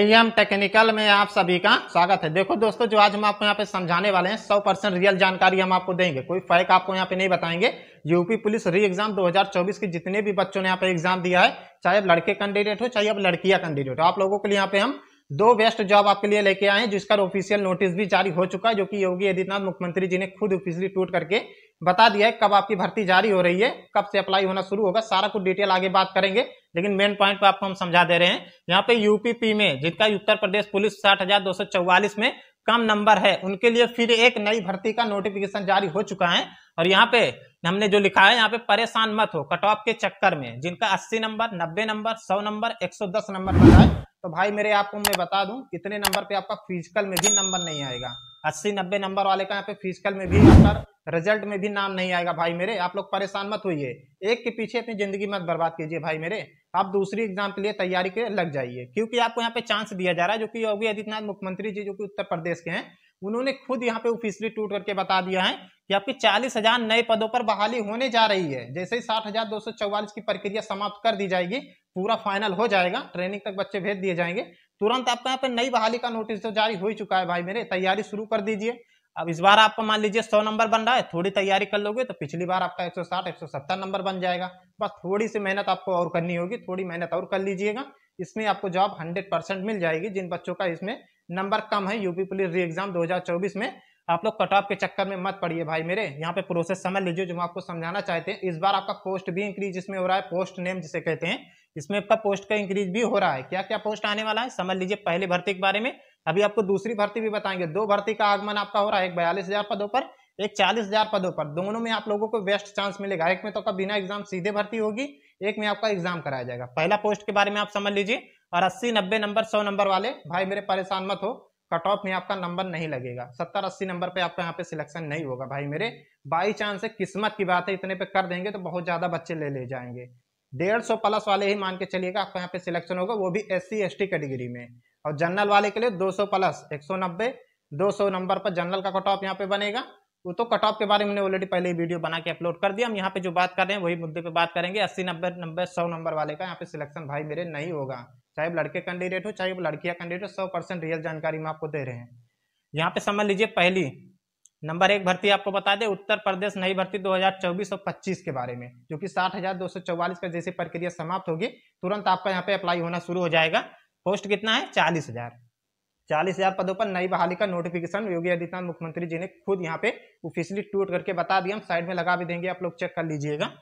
allium technical में आप सभी का स्वागत है देखो दोस्तों जो आज हम आपको यहाँ पे समझाने वाले हैं 100 परसेंट रियल जानकारी हम आपको देंगे कोई फैक आपको यहाँ पे नहीं बताएंगे यूपी पुलिस री एग्जाम 2024 के जितने भी बच्चों ने यहाँ पे एग्जाम दिया है चाहे अब लड़के कैंडिडेट हो चाहे अब लड़कियां कैंडिडेट हो आप लोगों के लिए यहाँ पे हम दो बेस्ट जॉब आपके लिए लेके आए हैं जिसका ऑफिशियल नोटिस भी जारी हो चुका है जो कि योगी आदित्यनाथ मुख्यमंत्री जी ने खुद ऑफिशियली ट्वीट करके बता दिया है कब आपकी भर्ती जारी हो रही है कब से अप्लाई होना शुरू होगा सारा कुछ डिटेल आगे बात करेंगे लेकिन मेन पॉइंट पर आपको हम समझा दे रहे हैं यहाँ पे यूपीपी में जिनका उत्तर प्रदेश पुलिस साठ में कम नंबर है उनके लिए फिर एक नई भर्ती का नोटिफिकेशन जारी हो चुका है और यहाँ पे हमने जो लिखा है यहाँ पे परेशान मत हो कट ऑफ के चक्कर में जिनका 80 नंबर 90 नंबर 100 नंबर 110 नंबर पर है तो भाई मेरे आपको मैं बता दूं कितने नंबर पे आपका फिजिकल में भी नंबर नहीं आएगा अस्सी नब्बे नंबर वाले का यहाँ पे फिजिकल में भी नंबर रिजल्ट में भी नाम नहीं आएगा भाई मेरे आप लोग परेशान मत होइए एक के पीछे अपनी जिंदगी मत बर्बाद कीजिए भाई मेरे आप दूसरी एग्जाम के लिए तैयारी के लग जाइए क्योंकि आपको यहाँ पे चांस दिया जा रहा है जो कि योगी आदित्यनाथ मुख्यमंत्री जी जो कि उत्तर प्रदेश के हैं उन्होंने खुद यहाँ पे ऑफिसली टूट करके बता दिया है कि आपके चालीस हजार नए पदों पर बहाली होने जा रही है जैसे ही साठ हजार दो सौ चौवालीस की प्रक्रिया समाप्त कर दी जाएगी पूरा फाइनल हो जाएगा ट्रेनिंग तक बच्चे भेज दिए जाएंगे तुरंत आपके यहाँ पे नई बहाली का नोटिस तो जारी हो चुका है भाई मेरे तैयारी शुरू कर दीजिए अब इस बार आपका मान लीजिए सौ नंबर बन रहा है थोड़ी तैयारी कर लोगे तो पिछली बार आपका 160 170 नंबर बन जाएगा बस थोड़ी सी मेहनत आपको और करनी होगी थोड़ी मेहनत और कर लीजिएगा इसमें आपको जॉब 100 परसेंट मिल जाएगी जिन बच्चों का इसमें नंबर कम है यूपी पुलिस री एग्जाम 2024 में आप लोग कट ऑफ के चक्कर में मत पड़िए भाई मेरे यहाँ पे प्रोसेस समझ लीजिए जो हम आपको समझाना चाहते हैं इस बार आपका पोस्ट भी इंक्रीज इसमें हो रहा है पोस्ट नेम जिसे कहते हैं इसमें आपका पोस्ट का इंक्रीज भी हो रहा है क्या क्या पोस्ट आने वाला है समझ लीजिए पहले भर्ती के बारे में अभी आपको दूसरी भर्ती भी बताएंगे दो भर्ती का आगमन आपका हो रहा है एक बयालीस हजार पदों पर एक चालीस हजार पदों पर दोनों में आप लोगों को बेस्ट चांस मिलेगा एक में तो आपका बिना एग्जाम सीधे भर्ती होगी एक में आपका एग्जाम कराया जाएगा पहला पोस्ट के बारे में आप समझ लीजिए और अस्सी नब्बे नंबर सौ नंबर वाले भाई मेरे परेशान मत हो कट ऑफ में आपका नंबर नहीं लगेगा सत्तर अस्सी नंबर पे आपका यहाँ पे सिलेक्शन नहीं होगा भाई मेरे बाई चांस है किस्मत की बात है इतने पे कर देंगे तो बहुत ज्यादा बच्चे ले ले जाएंगे डेढ़ सौ प्लस वाले ही मान के चलिएगा आपका यहाँ पे सिलेक्शन होगा वो भी एस सी कैटेगरी में और जनरल वाले के लिए दो सौ प्लस एक सौ नब्बे दो सौ नंबर पर जनरल का कट ऑफ यहाँ पे बनेगा वो तो कट ऑफ के बारे में ऑलरेडी पहले वीडियो बना के अपलोड कर दिया हम यहाँ पे जो बात कर रहे हैं वही मुद्दे पे बात करेंगे अस्सी नब्बे नब्बे सौ नंबर वाले का यहाँ पे सिलेक्शन भाई मेरे नहीं होगा चाहे वो लड़के कैंडिडेट हो चाहे वो लड़कियाँ कैंडिडेट हो सौ परसेंट रियल जानकारी में आपको दे रहे हैं यहाँ पे समझ लीजिए पहली नंबर एक भर्ती आपको बता दें उत्तर प्रदेश नई भर्ती 2024 और 25 के बारे में जो कि साठ हजार दो सौ चौवालीस का जैसे प्रक्रिया समाप्त होगी तुरंत आपका यहाँ पे अप्लाई होना शुरू हो जाएगा पोस्ट कितना है चालीस हजार चालीस हजार पदों पर नई बहाली का नोटिफिकेशन योगी आदित्यनाथ मुख्यमंत्री जी ने खुद यहाँ पे ऑफिशियली ट्वीट करके बता दिया हम साइड में लगा भी देंगे आप लोग चेक कर लीजिएगा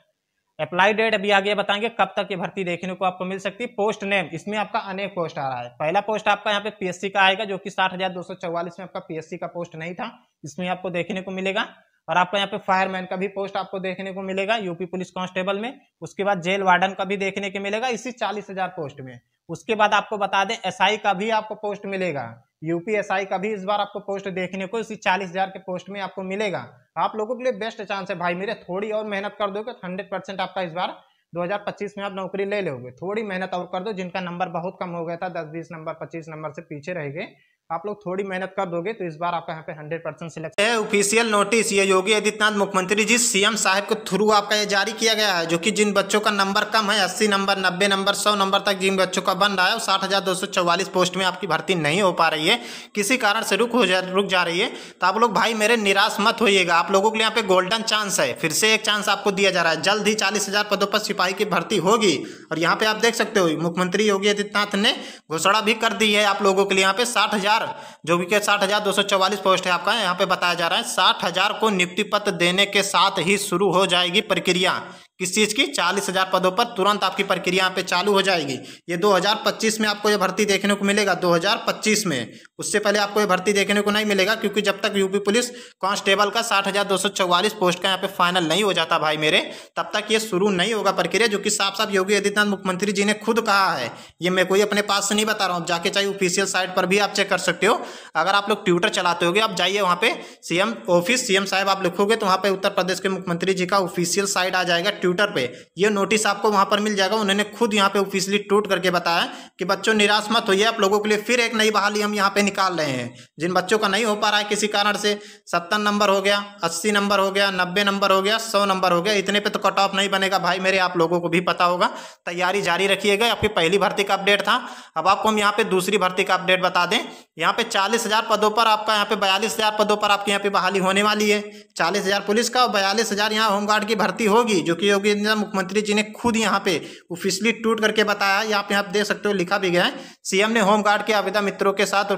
अप्लाई डेट अभी आगे बताएंगे कब तक ये भर्ती देखने को आपको मिल सकती है पोस्ट नेम इसमें आपका अनेक पोस्ट आ रहा है पहला पोस्ट आपका यहाँ पे पीएससी का आएगा जो कि साठ हजार दो सौ चौवालीस में आपका पीएससी का पोस्ट नहीं था इसमें आपको देखने को मिलेगा और आपका यहाँ पे फायरमैन का भी पोस्ट आपको देखने को मिलेगा यूपी पुलिस कांस्टेबल में उसके बाद जेल वार्डन का भी देखने को मिलेगा इसी चालीस हजार पोस्ट में उसके बाद आपको बता दें एसआई का भी आपको पोस्ट मिलेगा यूपीएसआई का भी इस बार आपको पोस्ट देखने को इसी चालीस हजार के पोस्ट में आपको मिलेगा आप लोगों के लिए बेस्ट चांस है भाई मेरे थोड़ी और मेहनत कर दोगे हंड्रेड तो परसेंट आपका इस बार 2025 में आप नौकरी ले लोगे थोड़ी मेहनत और कर दो जिनका नंबर बहुत कम हो गया था दस बीस नंबर पच्चीस नंबर से पीछे रह गए आप लोग थोड़ी मेहनत कर दोगे तो इस बार आपका यहाँ पे हंड्रेड परसेंट सिलेक्ट है ऑफिशियल नोटिस ये योगी आदित्यनाथ मुख्यमंत्री जी सीएम साहब के थ्रू आपका ये जारी किया गया है जो कि जिन बच्चों का नंबर कम है अस्सी नंबर नब्बे नंबर सौ नंबर तक जिन बच्चों का बन रहा है वो साठ पोस्ट में आपकी भर्ती नहीं हो पा रही है किसी कारण से रुक हो जा रुक जा रही है तो आप लोग भाई मेरे निराश मत होइएगा आप लोगों के लिए यहाँ पे गोल्डन चांस है फिर से एक चांस आपको दिया जा रहा है जल्द ही चालीस पदों पर सिपाही की भर्ती होगी और यहाँ पे आप देख सकते हो मुख्यमंत्री योगी आदित्यनाथ ने घोषणा भी कर दी है आप लोगों के लिए यहाँ पे साठ हजार जो कि साठ हजार दो सौ चौवालीस पोस्ट है आपका यहाँ पे बताया जा रहा है साठ हजार को नियुक्ति पत्र देने के साथ ही शुरू हो जाएगी प्रक्रिया किस चीज़ की चालीस हज़ार पदों पर तुरंत आपकी प्रक्रिया यहाँ पे चालू हो जाएगी ये 2025 में आपको ये भर्ती देखने को मिलेगा 2025 में उससे पहले आपको ये भर्ती देखने को नहीं मिलेगा क्योंकि जब तक यूपी पुलिस कांस्टेबल का साठ हज़ार दो सौ चौवालीस पोस्ट का यहाँ पे फाइनल नहीं हो जाता भाई मेरे तब तक ये शुरू नहीं होगा प्रक्रिया जो कि साफ साफ योगी आदित्यनाथ मुख्यमंत्री जी ने खुद कहा है ये मैं कोई अपने पास से नहीं बता रहा हूँ जाके चाहे ऑफिशियल साइट पर भी आप चेक कर सकते हो अगर आप लोग ट्विटर चलाते हो आप जाइए वहाँ पर सीएम ऑफिस सीएम साहब आप लिखोगे तो वहाँ पर उत्तर प्रदेश के मुख्यमंत्री जी का ऑफिशियल साइट आ जाएगा कंप्यूटर पे ये नोटिस आपको वहाँ पर मिल जाएगा उन्होंने खुद यहाँ पे ऑफिसली टूट करके बताया कि बच्चों निराश मत होइए आप लोगों के लिए फिर एक नई बहाली हम यहाँ पे निकाल रहे हैं जिन बच्चों का नहीं हो पा रहा है किसी कारण से सत्तर नंबर हो गया अस्सी नंबर हो गया नब्बे नंबर हो गया सौ नंबर हो गया इतने पे तो कट ऑफ नहीं बनेगा भाई मेरे आप लोगों को भी पता होगा तैयारी जारी रखिएगा आपकी पहली भर्ती का अपडेट था अब आपको हम यहाँ पे दूसरी भर्ती का अपडेट बता दें यहाँ पे चालीस हज़ार पदों पर आपका यहाँ पे बयालीस हज़ार पदों पर आपके यहाँ पे बहाली होने वाली है चालीस हज़ार पुलिस का और बयालीस हज़ार यहाँ होमगार्ड की भर्ती होगी जो कि योगी मुख्यमंत्री जी ने खुद यहाँ पे ऑफिशियली ट्वीट करके बताया यहाँ पे आप देख सकते हो लिखा भी गया है सीएम ने होमगार्ड के आवेदा मित्रों के साथ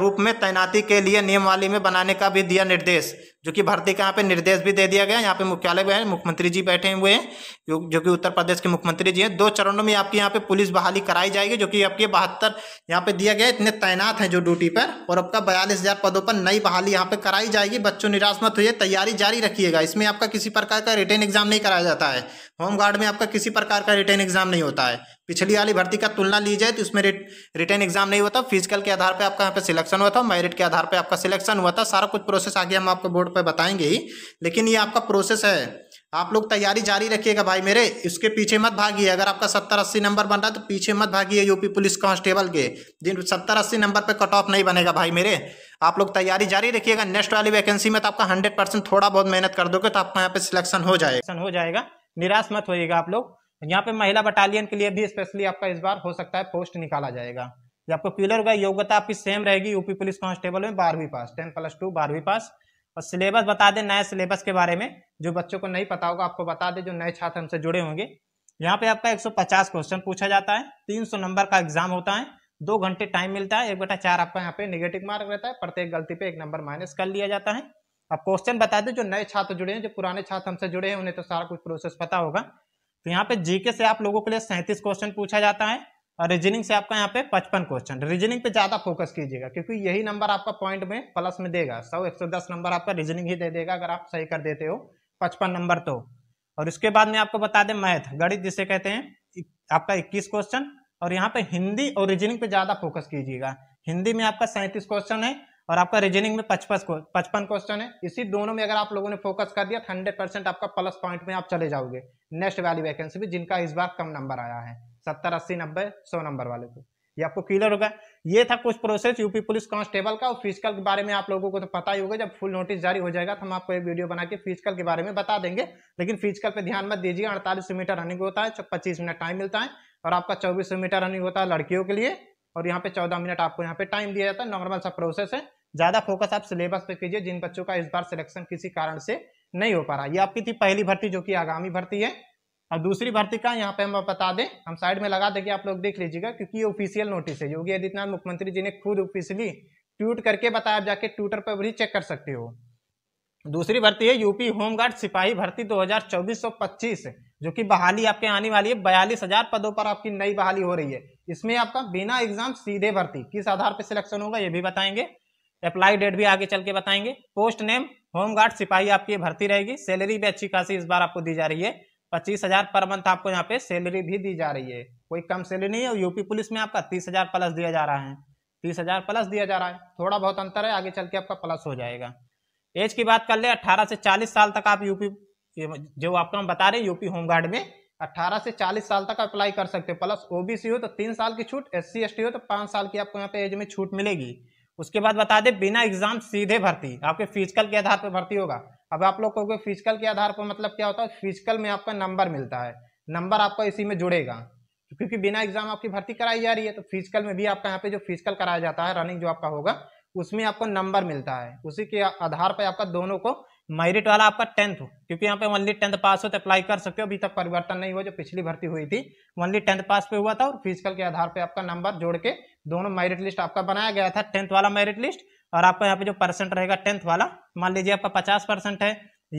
रूप में तैनाती के लिए नियमवाली में बनाने का भी दिया निर्देश जो कि भर्ती का यहाँ पे निर्देश भी दे दिया गया है यहाँ पे मुख्यालय भी है मुख्यमंत्री जी बैठे हुए हैं जो जो कि उत्तर प्रदेश के मुख्यमंत्री जी हैं दो चरणों में आपकी यहाँ पे पुलिस बहाली कराई जाएगी जो कि आपके बहत्तर यहाँ पे दिया गया इतने तैनात हैं जो ड्यूटी पर और आपका बयालीस हज़ार पदों पर नई बहाली यहाँ पे कराई जाएगी बच्चों निराश मत हुई तैयारी जारी रखिएगा इसमें आपका किसी प्रकार का रिटर्न एग्जाम नहीं कराया जाता है होमगार्ड में आपका किसी प्रकार का रिटर्न एग्जाम नहीं होता है पिछली वाली भर्ती का तुलना ली जाए तो रिट रिटर्न एग्जाम नहीं हुआ था फिजिकल के आधार पे आपका यहाँ पे सिलेक्शन हुआ था मेरिट के आधार पे आपका सिलेक्शन हुआ था सारा कुछ प्रोसेस आगे हम आपको बोर्ड पे बताएंगे ही लेकिन ये आपका प्रोसेस है आप लोग तैयारी जारी रखिएगा भाई मेरे इसके पीछे मत भागिए अगर आपका सत्तर अस्सी नंबर बन रहा है तो पीछे मत भागिए यूपी पुलिस कांस्टेबल के जिन सत्तर अस्सी नंबर पर कट ऑफ नहीं बनेगा भाई मेरे आप लोग तैयारी जारी रखिएगा नेक्स्ट वाली वैकेंसी में तो आपका हंड्रेड परसेंट थोड़ा बहुत मेहनत कर दोगे तो आपका यहाँ पे सिलेक्शन हो जाएगा हो जाएगा निराश मत होइएगा आप लोग तो यहाँ पे महिला बटालियन के लिए भी स्पेशली आपका इस बार हो सकता है पोस्ट निकाला जाएगा जो आपको पिलर होगा योग्यता आपकी सेम रहेगी यूपी पुलिस कांस्टेबल में बारहवीं पास टेन प्लस टू बारहवीं पास और सिलेबस बता दें नए सिलेबस के बारे में जो बच्चों को नहीं पता होगा आपको बता दें जो नए छात्र हमसे जुड़े होंगे यहाँ पे आपका 150 क्वेश्चन पूछा जाता है 300 नंबर का एग्जाम होता है दो घंटे टाइम मिलता है एक बटा चार आपका यहाँ पे निगेटिव मार्क रहता है प्रत्येक गलती पे एक नंबर माइनस कर लिया जाता है अब क्वेश्चन बता दें जो नए छात्र जुड़े हैं जो पुराने छात्र हमसे जुड़े हैं उन्हें तो सारा कुछ प्रोसेस पता होगा तो यहाँ पे जीके से आप लोगों के लिए सैंतीस क्वेश्चन पूछा जाता है और रीजनिंग से आपका यहाँ पे पचपन क्वेश्चन रीजनिंग पे ज्यादा फोकस कीजिएगा क्योंकि यही नंबर आपका पॉइंट में प्लस में देगा सौ एक सौ दस नंबर आपका रीजनिंग ही दे देगा अगर आप सही कर देते हो पचपन नंबर तो और उसके बाद में आपको बता दें मैथ गणित जिसे कहते हैं आपका इक्कीस क्वेश्चन और यहाँ पे हिंदी और रीजनिंग पे ज्यादा फोकस कीजिएगा हिंदी में आपका सैंतीस क्वेश्चन है और आपका रीजनिंग में पचपन पचपन क्वेश्चन है इसी दोनों में अगर आप लोगों ने फोकस कर दिया हंड्रेड परसेंट आपका प्लस पॉइंट में आप चले जाओगे नेक्स्ट वाली वैकेंसी भी जिनका इस बार कम नंबर आया है सत्तर अस्सी नब्बे सौ नंबर वाले को ये आपको क्लियर होगा ये था कुछ प्रोसेस यूपी पुलिस कांस्टेबल का और फिजिकल के बारे में आप लोगों को तो पता ही होगा जब फुल नोटिस जारी हो जाएगा तो हम आपको एक वीडियो बना के फिजिकल के बारे में बता देंगे लेकिन फिजिकल पे ध्यान मत दीजिए अड़तालीस मीटर रनिंग होता है पच्चीस मिनट टाइम मिलता है और आपका चौबीस मीटर रनिंग होता है लड़कियों के लिए और यहाँ पे चौदह मिनट आपको यहाँ पे टाइम दिया जाता है नॉर्मल सा प्रोसेस है ज्यादा फोकस आप सिलेबस पे कीजिए जिन बच्चों का इस बार सिलेक्शन किसी कारण से नहीं हो पा रहा ये आपकी थी पहली भर्ती जो कि आगामी भर्ती है और दूसरी भर्ती का यहाँ पे हम बता दें हम साइड में लगा देंगे आप लोग देख लीजिएगा क्योंकि ये ऑफिशियल नोटिस है योगी आदित्यनाथ मुख्यमंत्री जी ने खुद ऑफिशियली ट्वीट करके बताया आप जाके ट्विटर पर भी चेक कर सकते हो दूसरी भर्ती है यूपी होमगार्ड सिपाही भर्ती दो 25 जो कि बहाली आपके आने वाली है बयालीस हजार पदों पर आपकी नई बहाली हो रही है इसमें आपका बिना एग्जाम सीधे भर्ती किस आधार पर सिलेक्शन होगा ये भी बताएंगे अप्लाई डेट भी आगे चल के बताएंगे पोस्ट नेम होमगार्ड सिपाही आपकी भर्ती रहेगी सैलरी भी अच्छी खासी इस बार आपको दी जा रही है पच्चीस हजार पर मंथ आपको यहाँ पे सैलरी भी दी जा रही है कोई कम सैलरी नहीं है यूपी पुलिस में आपका तीस हजार प्लस दिया जा रहा है तीस हजार प्लस दिया जा रहा है थोड़ा बहुत अंतर है आगे चल के आपका प्लस हो जाएगा एज की बात कर ले अठारह से चालीस साल तक आप यूपी जो आपको हम बता रहे हैं यूपी होमगार्ड में अट्ठारह से चालीस साल तक अप्लाई कर सकते हो प्लस ओबीसी हो तो तीन साल की छूट एस सी हो तो पांच साल की आपको यहाँ पे एज में छूट मिलेगी उसके बाद बता दे बिना एग्जाम सीधे भर्ती आपके फिजिकल के आधार पर भर्ती होगा अब आप लोग कहोगे फिजिकल के आधार पर मतलब क्या होता है फिजिकल में आपका नंबर मिलता है नंबर आपका इसी में जुड़ेगा क्योंकि बिना एग्जाम आपकी भर्ती कराई जा रही है तो फिजिकल में भी आपका यहाँ पे जो फिजिकल कराया जाता है रनिंग जो आपका होगा उसमें आपको नंबर मिलता है उसी के आधार पर आपका दोनों को मेरिट वाला आपका टेंथ हो क्योंकि यहाँ पे ओनली टेंथ पास हो तो अप्लाई कर सकते हो अभी तक परिवर्तन नहीं हुआ जो पिछली भर्ती हुई थी ओनली टेंथ पास पे हुआ था और फिजिकल के आधार पे आपका नंबर जोड़ के दोनों मेरिट लिस्ट आपका बनाया गया था टेंथ वाला मेरिट लिस्ट और आपका यहाँ पे जो परसेंट रहेगा टेंथ वाला मान लीजिए आपका पचास परसेंट है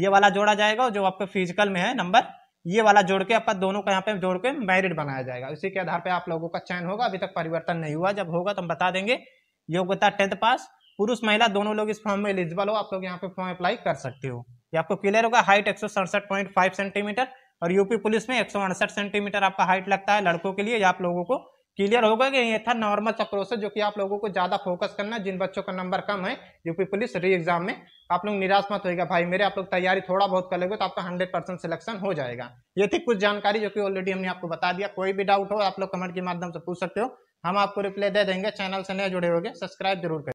ये वाला जोड़ा जाएगा और जो आपका फिजिकल में है नंबर ये वाला जोड़ के आपका दोनों का यहाँ पे जोड़ के मेरिट बनाया जाएगा उसी के आधार पर आप लोगों का चयन होगा अभी तक परिवर्तन नहीं हुआ जब होगा तो हम बता देंगे योग्यता टेंथ पास पुरुष महिला दोनों लोग इस फॉर्म में एलिजिबल हो आप लोग यहाँ पे फॉर्म अप्लाई कर सकते हो ये आपको क्लियर होगा हाइट एक सेंटीमीटर और यूपी पुलिस में एक सेंटीमीटर आपका हाइट लगता है लड़कों के लिए आप लोगों को क्लियर होगा कि ये था नॉर्मल सा प्रोसेस जो कि आप लोगों को ज्यादा फोकस करना जिन बच्चों का नंबर कम है यूपी पुलिस री एग्जाम में आप लोग निराश मत होगा भाई मेरे आप लोग तैयारी थोड़ा बहुत कर लेंगे तो आपका हंड्रेड परसेंट सिलेक्शन हो जाएगा ये थी कुछ जानकारी जो कि ऑलरेडी हमने आपको बता दिया कोई भी डाउट हो आप लोग कमेंट के माध्यम से पूछ सकते हो हम आपको रिप्लाई दे देंगे चैनल से नए जुड़े हो सब्सक्राइब जरूर करें